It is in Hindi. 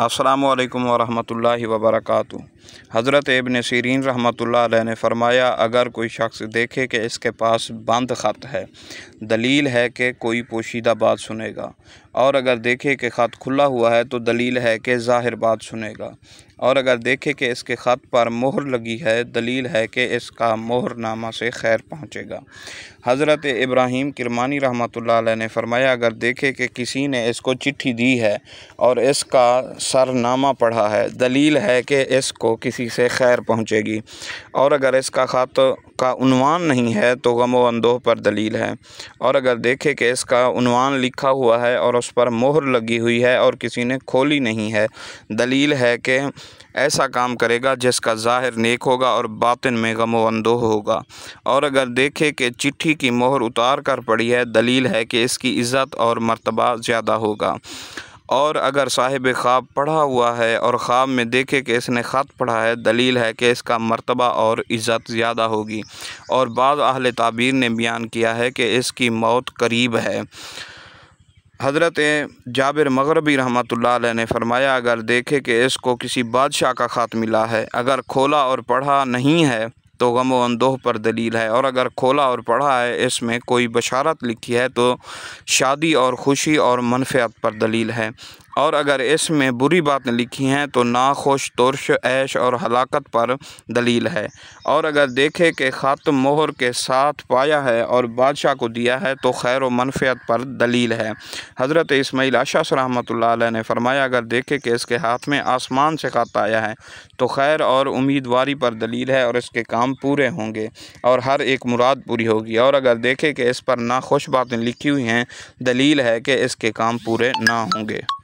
अस्सलाम वालेकुम वरहमतुल्लाहि वबरकातु हज़रत इबन सीरीन रहमतुल्लाह अलैह ने फरमाया अगर कोई शख्स देखे कि इसके पास बंद ख़त है दलील है कि कोई पोशीदा बात सुनेगा और अगर देखे कि ख़त खुला हुआ है तो दलील है कि ज़ाहिर बात सुनेगा और अगर देखे कि इसके ख़त पर मोहर लगी है दलील है कि इसका मोहरनामा से खैर पहुँचेगा हज़रत इब्राहिम किरमानी रहमत ने फरमाया अगर देखे कि किसी ने इसको चिट्ठी दी है और इसका सरनामा पढ़ा है दलील है कि इसको किसी से खैर पहुँचेगी और अगर इसका ख़त का उनवान नहीं है तो गम वंदोह अंदोह पर दलील है और अगर देखे कि इसका उनवान लिखा हुआ है और उस पर मोहर लगी हुई है और किसी ने खोली नहीं है दलील है कि ऐसा काम करेगा जिसका ज़ाहिर नेक होगा और बातिन में गम वंदोह अंदोह होगा और अगर देखे कि चिट्ठी की मोहर उतार कर पड़ी है दलील है कि इसकी इज़्ज़त और मरतबा ज़्यादा होगा और अगर साहिब ख्वाब पढ़ा हुआ है और ख्वाब में देखे कि इसने ख़त पढ़ा है दलील है कि इसका मरतबा और इज़्ज़त ज़्यादा होगी और बाद अहल ताबीर ने बयान किया है कि इसकी मौत करीब है हज़रत जाबिर मगरबी रहमत ने फरमाया अगर देखे कि इसको किसी बादशाह का ख़त मिला है अगर खोला और पढ़ा नहीं है तो गम वंदोह पर दलील है और अगर खोला और पढ़ा है इसमें कोई बशारत लिखी है तो शादी और खुशी और मनफ़ियत पर दलील है और अगर इसमें बुरी बातें लिखी हैं तो नाखुश तुरश ऐश और हलाकत पर दलील है और अगर देखे कि ख़त मोहर के साथ पाया है और बादशाह को दिया है तो खैर व मनफियत पर दलील है हज़रत इसमाइल आशा रहमत ने फरमाया अगर देखे कि इसके हाथ में आसमान से ख़त आया है तो खैर और उम्मीदवारी पर दलील है और इसके काम पूरे होंगे और हर एक मुराद पूरी होगी और अगर देखे कि इस पर नाखुश बातें लिखी हुई हैं दलील है कि इसके काम पूरे ना होंगे